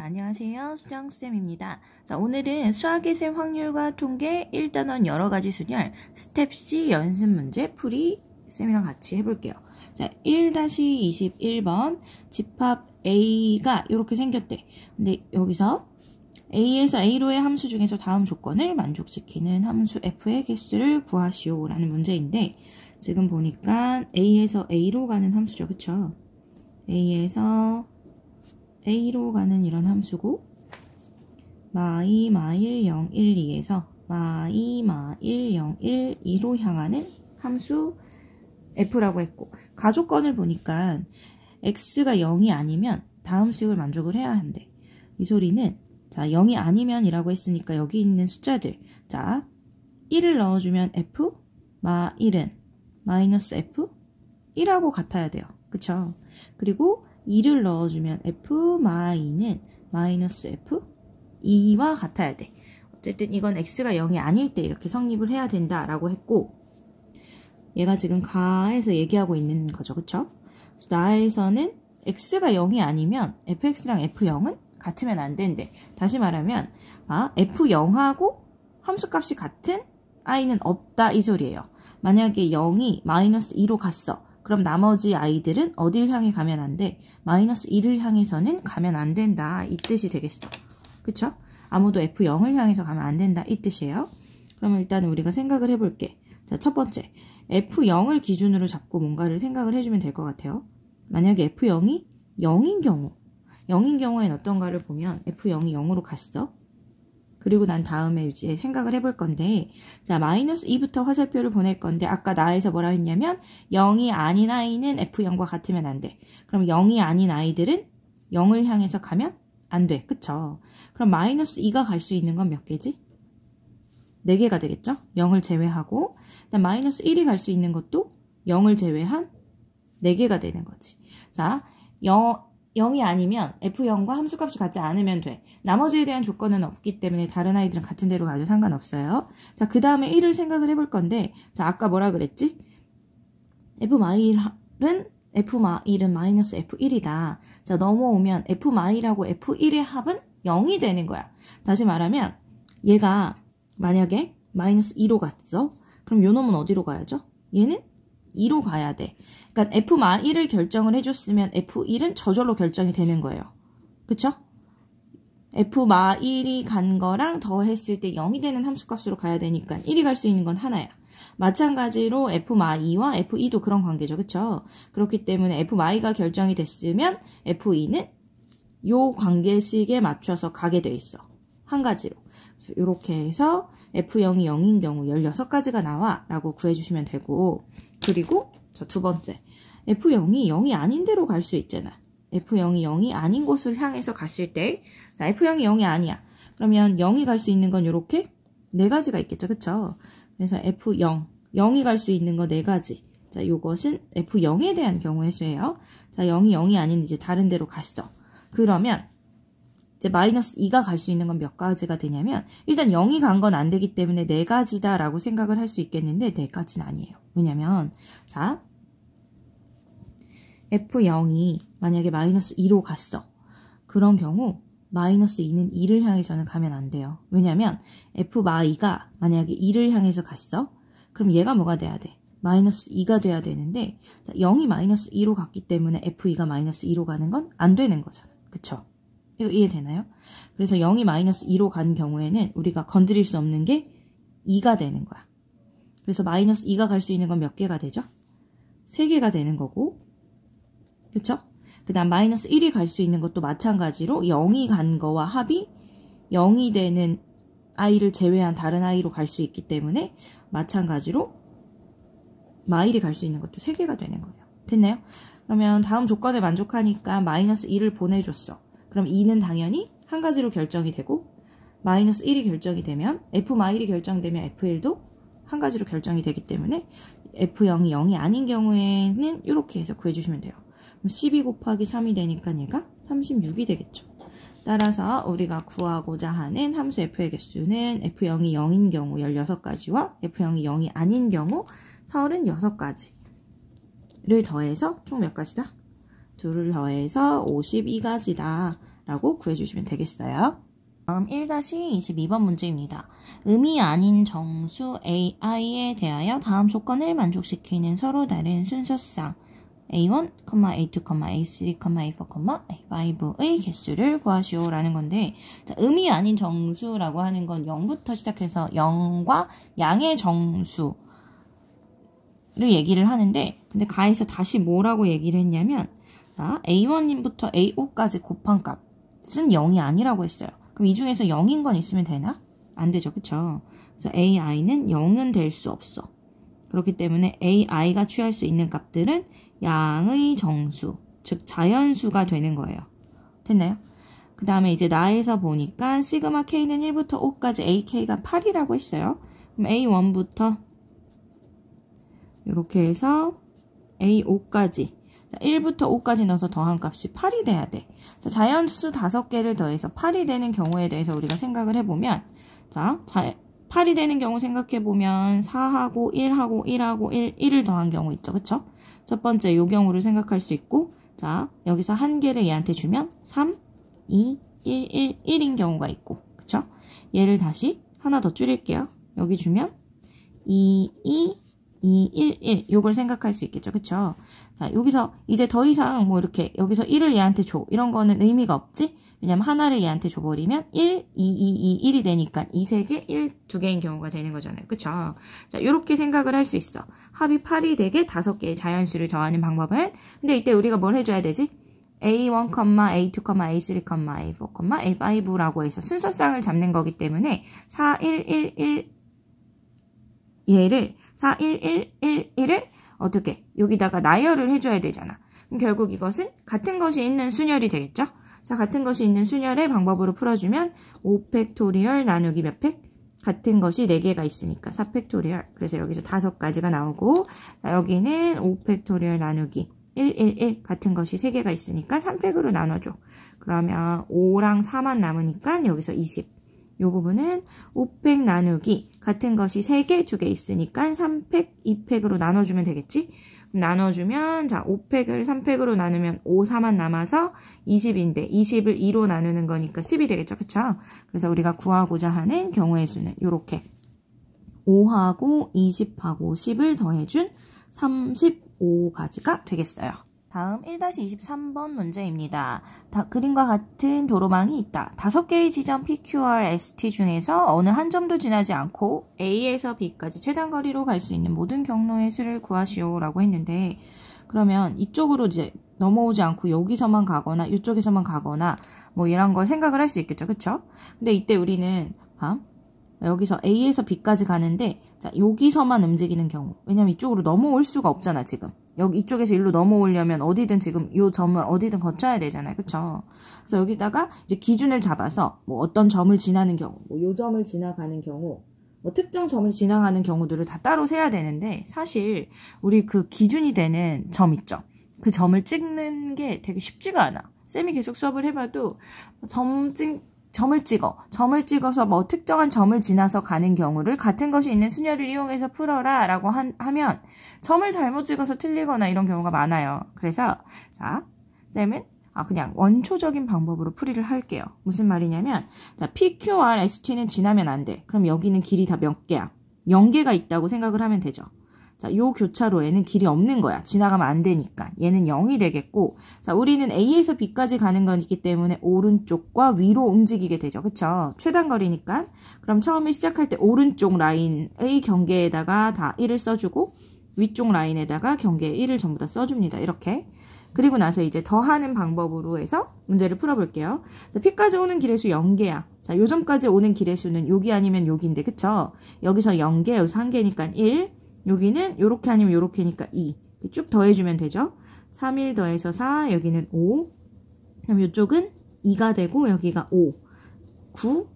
안녕하세요. 수정쌤입니다. 자, 오늘은 수학의 셈 확률과 통계 1단원 여러가지 순열 스텝 C 연습 문제 풀이 쌤이랑 같이 해볼게요. 자, 1-21번 집합 A가 이렇게 생겼대. 근데 여기서 A에서 A로의 함수 중에서 다음 조건을 만족시키는 함수 F의 개수를 구하시오라는 문제인데 지금 보니까 A에서 A로 가는 함수죠. 그쵸? A에서 A로 가는 이런 함수고 마이마일0 1 2에서마이마일0 1 2로 향하는 함수 F라고 했고 가족권을 보니까 X가 0이 아니면 다음 식을 만족을 해야 한대. 이 소리는 자 0이 아니면 이라고 했으니까 여기 있는 숫자들 자 1을 넣어주면 F 마 1은 마이너스 F 1하고 같아야 돼요. 그쵸? 그리고 2를 넣어주면 F 마이는 마이너스 F 2와 같아야 돼. 어쨌든 이건 X가 0이 아닐 때 이렇게 성립을 해야 된다라고 했고 얘가 지금 가에서 얘기하고 있는 거죠. 그쵸? 나에서는 X가 0이 아니면 FX랑 F0은 같으면 안 된대. 다시 말하면 아, F0하고 함수값이 같은 아이는 없다 이 소리예요. 만약에 0이 마이너스 2로 갔어. 그럼 나머지 아이들은 어딜 향해 가면 안 돼? 마이너스 1을 향해서는 가면 안 된다. 이 뜻이 되겠어. 그쵸? 아무도 F0을 향해서 가면 안 된다. 이 뜻이에요. 그러면 일단 우리가 생각을 해볼게. 자, 첫 번째. F0을 기준으로 잡고 뭔가를 생각을 해주면 될 것 같아요. 만약에 F0이 0인 경우. 0인 경우엔 어떤가를 보면 F0이 0으로 갔어. 그리고 난 다음에 이제 생각을 해볼 건데 자 마이너스 2부터 화살표를 보낼 건데 아까 나에서 뭐라 했냐면 0이 아닌 아이는 F0과 같으면 안 돼. 그럼 0이 아닌 아이들은 0을 향해서 가면 안 돼. 그쵸? 그럼 마이너스 2가 갈 수 있는 건 몇 개지? 4개가 되겠죠? 0을 제외하고 그다음 마이너스 1이 갈 수 있는 것도 0을 제외한 4개가 되는 거지. 자, 0, 0이 아니면 F0과 함수값이 같지 않으면 돼. 나머지에 대한 조건은 없기 때문에 다른 아이들은 같은 대로 가도 상관없어요. 자, 그 다음에 1을 생각을 해볼 건데 자, 아까 뭐라 그랬지? F-1은 F-1은 마이너스 F1이다. 자, 넘어오면 F-라고 F1의 합은 0이 되는 거야. 다시 말하면 얘가 만약에 마이너스 2로 갔어. 그럼 요 놈은 어디로 가야죠? 얘는 2로 가야 돼. 그러니까 F-1을 결정을 해줬으면 F1은 저절로 결정이 되는 거예요. 그쵸? F-1이 간 거랑 더했을 때 0이 되는 함수값으로 가야 되니까 1이 갈 수 있는 건 하나야. 마찬가지로 F-2와 F2도 그런 관계죠. 그쵸? 그렇기 때문에 F-2가 결정이 됐으면 F2는 요 관계식에 맞춰서 가게 돼 있어. 한 가지로. 이렇게 해서 F0이 0인 경우 16가지가 나와 라고 구해주시면 되고 그리고 자, 두 번째 F0이 0이 아닌 데로갈 수 있잖아. F0이 0이 아닌 곳을 향해서 갔을 때 자, F0이 0이 아니야. 그러면 0이 갈 수 있는 건 이렇게 네 가지가 있겠죠. 그쵸? 그래서 F0, 0이 갈 수 있는 거 네 가지. 자, 요것은 F0에 대한 경우의 수예요. 자, 0이 0이 아닌 이제 다른 데로 갔어. 그러면 이제 마이너스 2가 갈 수 있는 건 몇 가지가 되냐면 일단 0이 간 건 안 되기 때문에 4가지다라고 생각을 할 수 있겠는데 4가지는 아니에요. 왜냐면 자 f0이 만약에 마이너스 2로 갔어. 그런 경우 마이너스 2는 2를 향해서는 가면 안 돼요. 왜냐면 f-2가 만약에 2를 향해서 갔어. 그럼 얘가 뭐가 돼야 돼? 마이너스 2가 돼야 되는데 자, 0이 마이너스 2로 갔기 때문에 f2가 마이너스 2로 가는 건 안 되는 거잖아. 그쵸? 이거 이해되나요? 그래서 0이 마이너스 2로 간 경우에는 우리가 건드릴 수 없는 게 2가 되는 거야. 그래서 마이너스 2가 갈 수 있는 건 몇 개가 되죠? 3개가 되는 거고 그쵸? 그 다음 마이너스 1이 갈 수 있는 것도 마찬가지로 0이 간 거와 합이 0이 되는 아이를 제외한 다른 아이로 갈 수 있기 때문에 마찬가지로 마일이 갈 수 있는 것도 3개가 되는 거예요. 됐나요? 그러면 다음 조건에 만족하니까 마이너스 1을 보내줬어. 그럼 2는 당연히 한 가지로 결정이 되고 마이너스 1이 결정이 되면 f-1이 결정되면 f1도 한 가지로 결정이 되기 때문에 f0이 0이 아닌 경우에는 이렇게 해서 구해주시면 돼요. 그럼 12 곱하기 3이 되니까 얘가 36이 되겠죠. 따라서 우리가 구하고자 하는 함수 f의 개수는 f0이 0인 경우 16가지와 f0이 0이 아닌 경우 36가지를 더해서 총 몇 가지다? 둘을 더해서 52가지다 라고 구해주시면 되겠어요. 다음 1-22번 문제입니다. 음이 아닌 정수 AI에 대하여 다음 조건을 만족시키는 서로 다른 순서상 A1, A2, A3, A4, A5의 개수를 구하시오 라는 건데 자, 음이 아닌 정수라고 하는 건 0부터 시작해서 0과 양의 정수를 얘기를 하는데 근데 가에서 다시 뭐라고 얘기를 했냐면 자, A1부터 님 A5까지 곱한값은 0이 아니라고 했어요. 그럼 이 중에서 0인 건 있으면 되나? 안 되죠, 그쵸? 그래서 AI는 0은 될 수 없어. 그렇기 때문에 AI가 취할 수 있는 값들은 양의 정수, 즉 자연수가 되는 거예요. 됐나요? 그 다음에 이제 나에서 보니까 시그마 K는 1부터 5까지 AK가 8이라고 했어요. 그럼 A1부터 이렇게 해서 A5까지 자, 1부터 5까지 넣어서 더한 값이 8이 돼야 돼. 자, 자연수 5개를 더해서 8이 되는 경우에 대해서 우리가 생각을 해보면 자, 자 8이 되는 경우 생각해보면 4하고 1하고 1하고 1, 1을 더한 경우 있죠. 그쵸? 첫 번째 요 경우를 생각할 수 있고 자 여기서 한 개를 얘한테 주면 3, 2, 1, 1, 1인 경우가 있고 그쵸? 얘를 다시 하나 더 줄일게요. 여기 주면 2, 2, 2, 1, 1 요걸 생각할 수 있겠죠. 그쵸? 자, 여기서 이제 더 이상 뭐 이렇게 여기서 1을 얘한테 줘. 이런 거는 의미가 없지? 왜냐면 하나를 얘한테 줘버리면 1, 2, 2, 2, 1이 되니까 2, 세개 1, 2개인 경우가 되는 거잖아요. 그쵸? 자, 이렇게 생각을 할 수 있어. 합이 8이 되게 5개의 자연수를 더하는 방법은 근데 이때 우리가 뭘 해줘야 되지? A1, A2, A3, A4, A5라고 해서 순서쌍을 잡는 거기 때문에 4, 1, 1, 1 얘를 4, 1, 1, 1, 1을 어떻게 여기다가 나열을 해줘야 되잖아. 그럼 결국 이것은 같은 것이 있는 순열이 되겠죠? 자, 같은 것이 있는 순열의 방법으로 풀어주면 5팩토리얼 나누기 몇 팩? 같은 것이 4개가 있으니까 4팩토리얼. 그래서 여기서 5가지가 나오고 여기는 5팩토리얼 나누기 111 같은 것이 3개가 있으니까 3팩으로 나눠줘. 그러면 5랑 4만 남으니까 여기서 20. 이 부분은 5팩 나누기 같은 것이 3개, 2개 있으니까 3팩, 2팩으로 나눠주면 되겠지? 나눠주면 자 5팩을 3팩으로 나누면 5, 4만 남아서 20인데 20을 2로 나누는 거니까 10이 되겠죠. 그쵸? 그래서 우리가 구하고자 하는 경우의 수는 이렇게 5하고 20하고 10을 더해준 35가지가 되겠어요. 다음 1-23번 문제입니다. 다, 그림과 같은 도로망이 있다. 다섯 개의 지점 PQR, ST 중에서 어느 한 점도 지나지 않고 A에서 B까지 최단 거리로 갈 수 있는 모든 경로의 수를 구하시오라고 했는데 그러면 이쪽으로 이제 넘어오지 않고 여기서만 가거나 이쪽에서만 가거나 뭐 이런 걸 생각을 할 수 있겠죠. 그렇죠 근데 이때 우리는 아, 여기서 A에서 B까지 가는데 자 여기서만 움직이는 경우 왜냐면 이쪽으로 넘어올 수가 없잖아 지금 여기 이쪽에서 일로 넘어오려면 어디든 지금 요 점을 어디든 거쳐야 되잖아요. 그렇죠 그래서 여기다가 이제 기준을 잡아서 뭐 어떤 점을 지나는 경우, 뭐요 점을 지나가는 경우, 뭐 특정 점을 지나가는 경우들을 다 따로 세야 되는데 사실 우리 그 기준이 되는 점 있죠. 그 점을 찍는 게 되게 쉽지가 않아. 쌤이 계속 수업을 해봐도 점 찍, 점을 찍어 점을 찍어서 뭐 특정한 점을 지나서 가는 경우를 같은 것이 있는 순열을 이용해서 풀어라 라고 한, 하면 점을 잘못 찍어서 틀리거나 이런 경우가 많아요 그래서 자 쌤은 아 그냥 원초적인 방법으로 풀이를 할게요 무슨 말이냐면 자, PQR, ST는 지나면 안돼 그럼 여기는 길이 다 몇 개야 0개가 있다고 생각을 하면 되죠 자, 요 교차로에는 길이 없는 거야. 지나가면 안 되니까. 얘는 0이 되겠고 자, 우리는 A에서 B까지 가는 건있기 때문에 오른쪽과 위로 움직이게 되죠. 그쵸? 최단거리니까. 그럼 처음에 시작할 때 오른쪽 라인의 경계에다가 다 1을 써주고 위쪽 라인에다가 경계 1을 전부 다 써줍니다. 이렇게. 그리고 나서 이제 더하는 방법으로 해서 문제를 풀어볼게요. 자, P까지 오는 길의 수 0개야. 자, 요점까지 오는 길의 수는 여기 아니면 여기인데, 그쵸? 여기서 0개, 여기서 1개니까 1, 여기는 이렇게 아니면 이렇게니까 2. 쭉 더해주면 되죠. 3일 더해서 4, 여기는 5. 그럼 이쪽은 2가 되고 여기가 5, 9,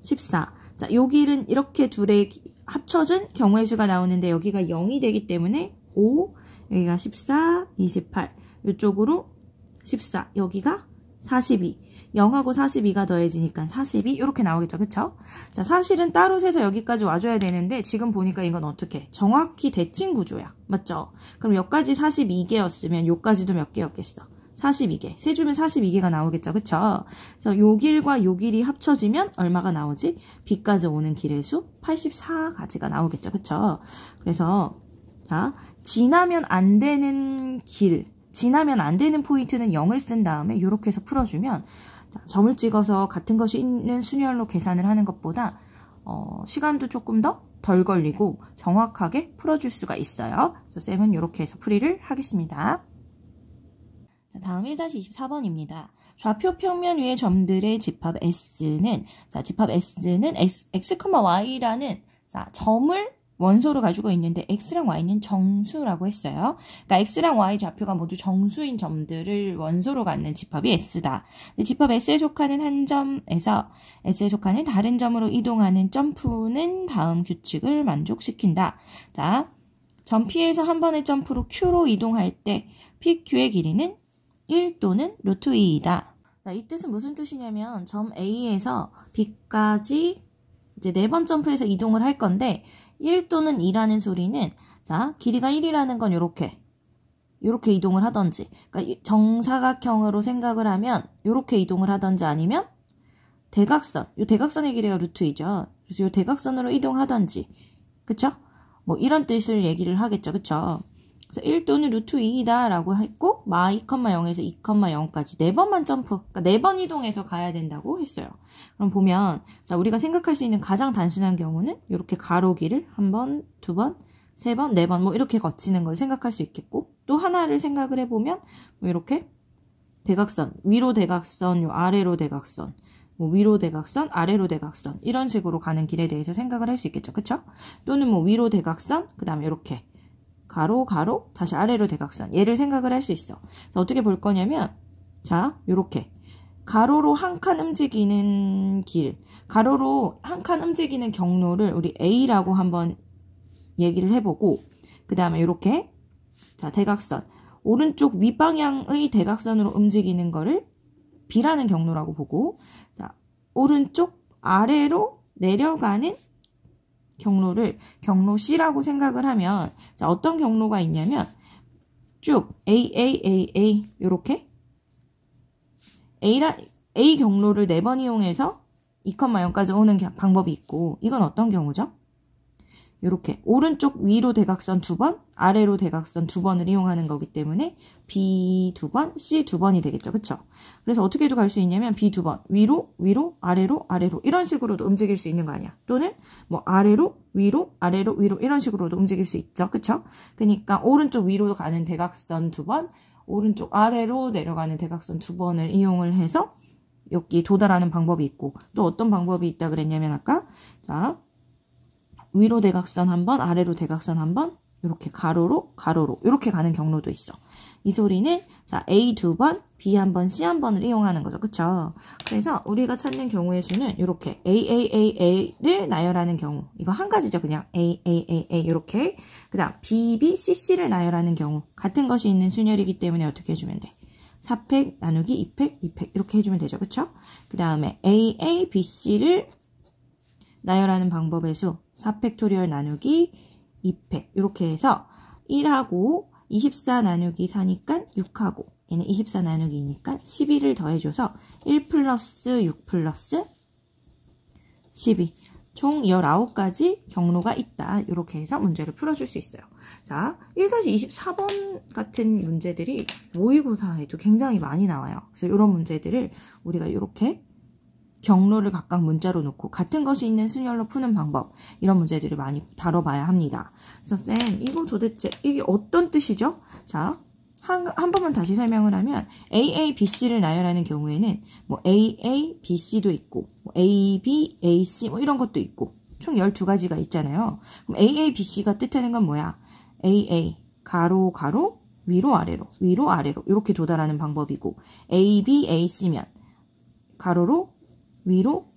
14. 자, 요 길은 이렇게 둘에 합쳐진 경우의 수가 나오는데 여기가 0이 되기 때문에 5, 여기가 14, 28. 이쪽으로 14, 여기가 42. 0하고 42가 더해지니까 42 이렇게 나오겠죠. 그쵸? 자, 사실은 따로 세서 여기까지 와줘야 되는데 지금 보니까 이건 어떻게? 정확히 대칭 구조야. 맞죠? 그럼 여기까지 42개였으면 여기까지도 몇 개였겠어? 42개. 세주면 42개가 나오겠죠. 그쵸? 그래서 요 길과 요 길이 합쳐지면 얼마가 나오지? B까지 오는 길의 수 84가지가 나오겠죠. 그쵸? 그래서 자, 지나면 안 되는 길, 지나면 안 되는 포인트는 0을 쓴 다음에 이렇게 해서 풀어주면 자, 점을 찍어서 같은 것이 있는 순열로 계산을 하는 것보다 어, 시간도 조금 더 덜 걸리고 정확하게 풀어줄 수가 있어요. 그래서 쌤은 이렇게 해서 풀이를 하겠습니다. 자, 다음 1-24번입니다. 좌표 평면 위의 점들의 집합 S는 자, 집합 S는 X, X, Y라는 자, 점을 원소로 가지고 있는데 x랑 y는 정수라고 했어요. 그러니까 x랑 y 좌표가 모두 정수인 점들을 원소로 갖는 집합이 s다. 집합 s에 속하는 한 점에서 s에 속하는 다른 점으로 이동하는 점프는 다음 규칙을 만족시킨다. 자, 점 P에서 한 번의 점프로 Q로 이동할 때 PQ의 길이는 1 또는 루트 2이다. 자, 이 뜻은 무슨 뜻이냐면 점 A에서 B까지 이제 네 번점프에서 이동을 할 건데 1 또는 2라는 소리는 자 길이가 1이라는 건 이렇게 이렇게 이동을 하던지 그러니까 정사각형으로 생각을 하면 이렇게 이동을 하던지 아니면 대각선 이 대각선의 길이가 루트이죠 그래서 이 대각선으로 이동하던지 그쵸? 뭐 이런 뜻을 얘기를 하겠죠 그쵸? 그래서 1또는 루트 2이다 라고 했고 마 2,0에서 2,0까지 4번만 점프 그러니까 4번 이동해서 가야 된다고 했어요. 그럼 보면 자 우리가 생각할 수 있는 가장 단순한 경우는 이렇게 가로기를한 번, 두 번, 세 번, 네 번 뭐 이렇게 거치는 걸 생각할 수 있겠고 또 하나를 생각을 해보면 뭐 이렇게 대각선, 위로 대각선, 요 아래로 대각선 뭐 위로 대각선, 아래로 대각선 이런 식으로 가는 길에 대해서 생각을 할 수 있겠죠. 그쵸? 또는 뭐 위로 대각선, 그 다음에 이렇게 가로 가로 다시 아래로 대각선 얘를 생각을 할 수 있어. 그래서 어떻게 볼 거냐면 자 요렇게 가로로 한 칸 움직이는 길 가로로 한 칸 움직이는 경로를 우리 A라고 한번 얘기를 해보고 그 다음에 요렇게 자 대각선 오른쪽 윗방향의 대각선으로 움직이는 거를 B라는 경로라고 보고 자 오른쪽 아래로 내려가는 경로를 경로 C라고 생각을 하면 자, 어떤 경로가 있냐면 쭉 A A A A 이렇게 A라 A 경로를 네 번 이용해서 2,0까지 오는 방법이 있고 이건 어떤 경우죠? 이렇게 오른쪽 위로 대각선 두 번, 아래로 대각선 두 번을 이용하는 거기 때문에 B 두 번, C 두 번이 되겠죠. 그쵸? 그래서 어떻게도 갈 수 있냐면 B 두 번, 위로, 위로, 아래로, 아래로 이런 식으로도 움직일 수 있는 거 아니야. 또는 뭐 아래로, 위로, 아래로, 위로 이런 식으로도 움직일 수 있죠. 그쵸? 그러니까 오른쪽 위로 가는 대각선 두 번, 오른쪽 아래로 내려가는 대각선 두 번을 이용을 해서 여기 도달하는 방법이 있고 또 어떤 방법이 있다 그랬냐면 아까 자 위로 대각선 한번 아래로 대각선 한 번 이렇게 가로로 가로로 이렇게 가는 경로도 있어. 이 소리는 자 A 두 번, B 한 번, C 한 번을 이용하는 거죠. 그쵸? 그래서 우리가 찾는 경우의 수는 이렇게 AAAA를 나열하는 경우 이거 한 가지죠. 그냥 AAAA 이렇게 그 다음 BBCC를 나열하는 경우 같은 것이 있는 순열이기 때문에 어떻게 해주면 돼? 4팩 나누기 2팩, 2팩 이렇게 해주면 되죠. 그쵸? 그 다음에 AABC를 나열하는 방법의 수 4팩토리얼 나누기 2팩 이렇게 해서 1하고 24 나누기 4니까 6하고 얘는 24 나누기 2니까 12를 더해줘서 1 플러스 6 플러스 12 총 19가지 경로가 있다. 이렇게 해서 문제를 풀어줄 수 있어요. 자, 1-24번 같은 문제들이 모의고사에도 굉장히 많이 나와요. 그래서 이런 문제들을 우리가 이렇게 경로를 각각 문자로 놓고 같은 것이 있는 순열로 푸는 방법 이런 문제들을 많이 다뤄봐야 합니다. 그래서 쌤 이거 도대체 이게 어떤 뜻이죠? 자. 한, 한 번만 다시 설명을 하면 AA, BC를 나열하는 경우에는 뭐 AA, BC도 있고 뭐 AB, AC 뭐 이런 것도 있고 총 12가지가 있잖아요. 그럼 AA, BC가 뜻하는 건 뭐야? AA, 가로, 가로, 위로, 아래로, 위로, 아래로 이렇게 도달하는 방법이고 AB, AC면 가로로, 위로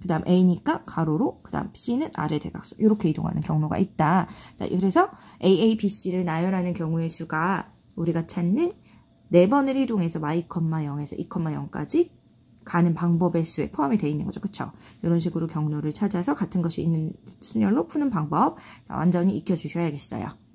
그 다음 A니까 가로로 그 다음 C는 아래 대각선 이렇게 이동하는 경로가 있다. 자 그래서 AA, BC를 나열하는 경우의 수가 우리가 찾는 4번을 이동해서 y, 0에서 2,0까지 가는 방법의 수에 포함이 되어 있는 거죠. 그쵸죠 이런 식으로 경로를 찾아서 같은 것이 있는 순열로 푸는 방법 자, 완전히 익혀주셔야겠어요.